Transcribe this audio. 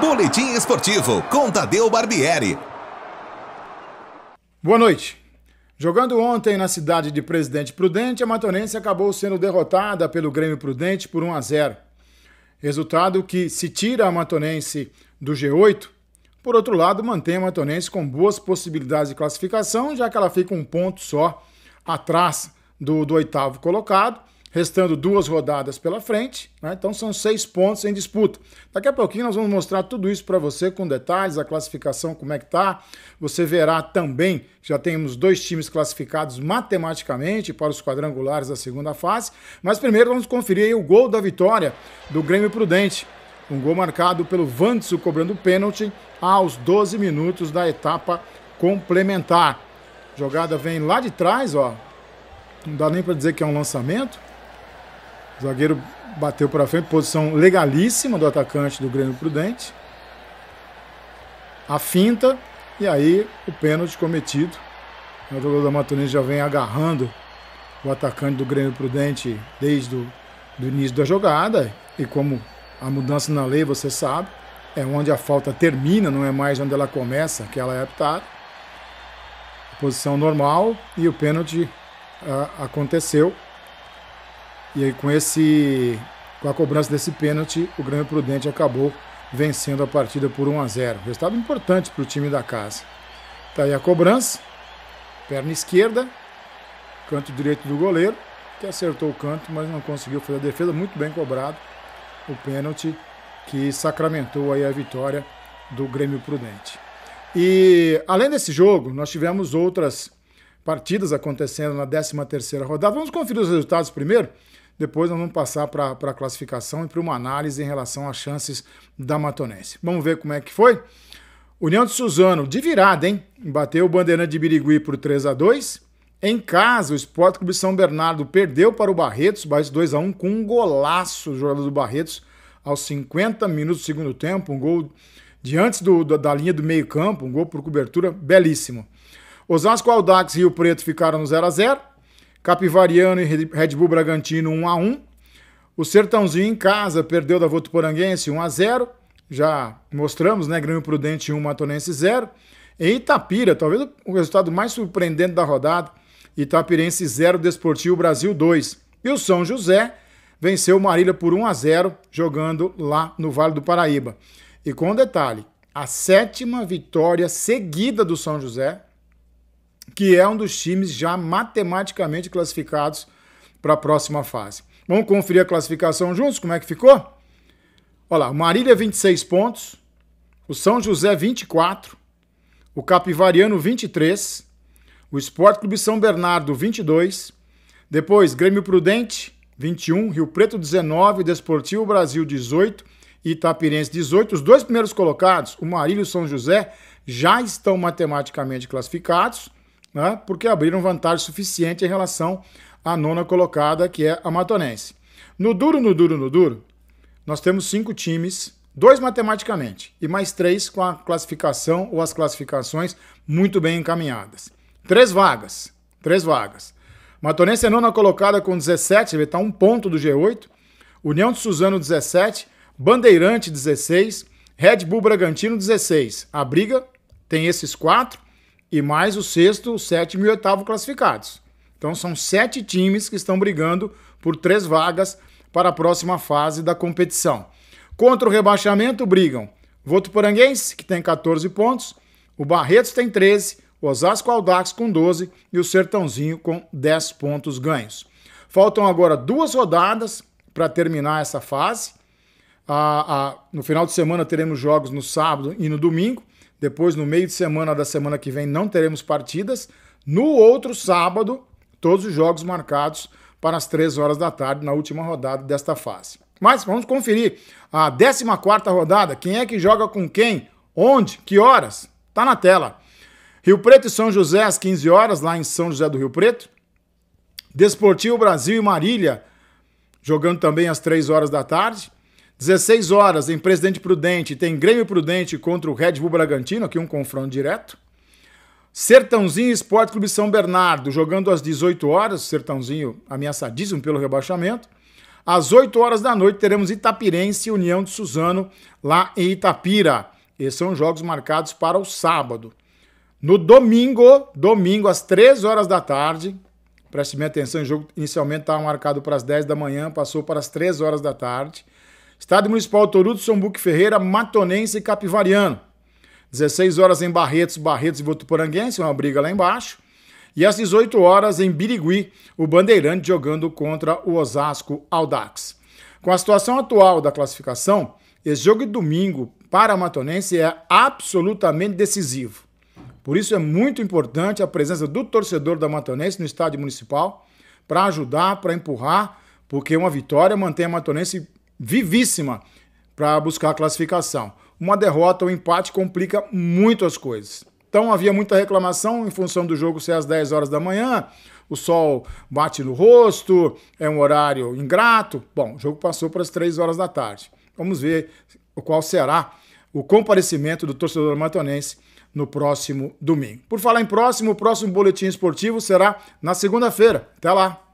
Boletim Esportivo com Tadeu Barbieri. Boa noite. Jogando ontem na cidade de Presidente Prudente, a Matonense acabou sendo derrotada pelo Grêmio Prudente por 1 a 0. Resultado que se tira a Matonense do G8, por outro lado, mantém a Matonense com boas possibilidades de classificação, já que ela fica um ponto só atrás do, do oitavo colocado restando duas rodadas pela frente, né? então são seis pontos em disputa. Daqui a pouquinho nós vamos mostrar tudo isso para você com detalhes, a classificação, como é que tá. Você verá também que já temos dois times classificados matematicamente para os quadrangulares da segunda fase, mas primeiro vamos conferir o gol da vitória do Grêmio Prudente. Um gol marcado pelo Vantso cobrando pênalti aos 12 minutos da etapa complementar. A jogada vem lá de trás, ó. Não dá nem para dizer que é um lançamento o zagueiro bateu para frente, posição legalíssima do atacante do Grêmio Prudente. A finta e aí o pênalti cometido. O jogador da Matunense já vem agarrando o atacante do Grêmio Prudente desde o início da jogada. E como a mudança na lei, você sabe, é onde a falta termina, não é mais onde ela começa, que ela é aptada. Posição normal e o pênalti ah, aconteceu. E aí, com esse com a cobrança desse pênalti, o Grêmio Prudente acabou vencendo a partida por 1 a 0. Resultado importante para o time da casa. Tá aí a cobrança. Perna esquerda, canto direito do goleiro, que acertou o canto, mas não conseguiu fazer a defesa, muito bem cobrado o pênalti que sacramentou aí a vitória do Grêmio Prudente. E além desse jogo, nós tivemos outras partidas acontecendo na 13ª rodada. Vamos conferir os resultados primeiro. Depois nós vamos passar para a classificação e para uma análise em relação às chances da Matonense. Vamos ver como é que foi? União de Suzano, de virada, hein? Bateu o Bandeirante de Birigui por 3 a 2 Em casa, o Esporte Clube São Bernardo perdeu para o Barretos, Barretos 2 a 1 com um golaço, o jogador do Barretos, aos 50 minutos do segundo tempo, um gol diante do, da linha do meio campo, um gol por cobertura belíssimo. Osasco, Aldax e Rio Preto ficaram no 0 a 0 Capivariano e Red Bull Bragantino 1 a 1. O Sertãozinho em casa perdeu da Votuporanguense 1 a 0. Já mostramos, né? Grêmio Prudente 1, Matonense 0. Em Itapira, talvez o resultado mais surpreendente da rodada. Itapirense 0, Desportivo Brasil 2. E o São José venceu o Marília por 1 a 0, jogando lá no Vale do Paraíba. E com um detalhe, a sétima vitória seguida do São José, que é um dos times já matematicamente classificados para a próxima fase. Vamos conferir a classificação juntos, como é que ficou? Olha lá, o Marília 26 pontos, o São José 24, o Capivariano 23, o Esporte Clube São Bernardo 22, depois Grêmio Prudente 21, Rio Preto 19, Desportivo Brasil 18 e Itapirense 18. Os dois primeiros colocados, o Marília e o São José, já estão matematicamente classificados né? porque abriram vantagem suficiente em relação à nona colocada, que é a Matonense. No duro, no duro, no duro, nós temos cinco times, dois matematicamente e mais três com a classificação ou as classificações muito bem encaminhadas. Três vagas, três vagas. Matonense é nona colocada com 17, ele está um ponto do G8. União de Suzano, 17. Bandeirante, 16. Red Bull Bragantino, 16. A briga tem esses quatro e mais o sexto, o sétimo e o oitavo classificados. Então são sete times que estão brigando por três vagas para a próxima fase da competição. Contra o rebaixamento brigam Votuporanguense, que tem 14 pontos, o Barretos tem 13, o Osasco Aldax com 12 e o Sertãozinho com 10 pontos ganhos. Faltam agora duas rodadas para terminar essa fase a, a, no final de semana teremos jogos no sábado e no domingo. Depois, no meio de semana da semana que vem, não teremos partidas. No outro sábado, todos os jogos marcados para as 3 horas da tarde, na última rodada desta fase. Mas vamos conferir a 14 rodada: quem é que joga com quem, onde, que horas? está na tela. Rio Preto e São José às 15 horas, lá em São José do Rio Preto. Desportivo Brasil e Marília, jogando também às 3 horas da tarde. 16 horas em Presidente Prudente tem Grêmio Prudente contra o Red Bull Bragantino, aqui um confronto direto. Sertãozinho Esporte Clube São Bernardo, jogando às 18 horas, Sertãozinho ameaçadíssimo pelo rebaixamento. Às 8 horas da noite teremos Itapirense e União de Suzano lá em Itapira. Esses são jogos marcados para o sábado. No domingo, domingo às 3 horas da tarde, preste minha atenção, o jogo inicialmente estava marcado para as 10 da manhã, passou para as 3 horas da tarde. Estádio Municipal Toruto, Sombuque Buque Ferreira, Matonense e Capivariano. 16 horas em Barretos, Barretos e Votuporanguense, uma briga lá embaixo. E às 18 horas em Birigui, o Bandeirante jogando contra o Osasco Aldax. Com a situação atual da classificação, esse jogo de domingo para a Matonense é absolutamente decisivo. Por isso é muito importante a presença do torcedor da Matonense no estádio municipal para ajudar, para empurrar, porque uma vitória mantém a Matonense vivíssima para buscar a classificação. Uma derrota, um empate complica muito as coisas. Então havia muita reclamação em função do jogo ser às 10 horas da manhã, o sol bate no rosto, é um horário ingrato. Bom, o jogo passou para as 3 horas da tarde. Vamos ver qual será o comparecimento do torcedor matonense no próximo domingo. Por falar em próximo, o próximo boletim esportivo será na segunda-feira. Até lá!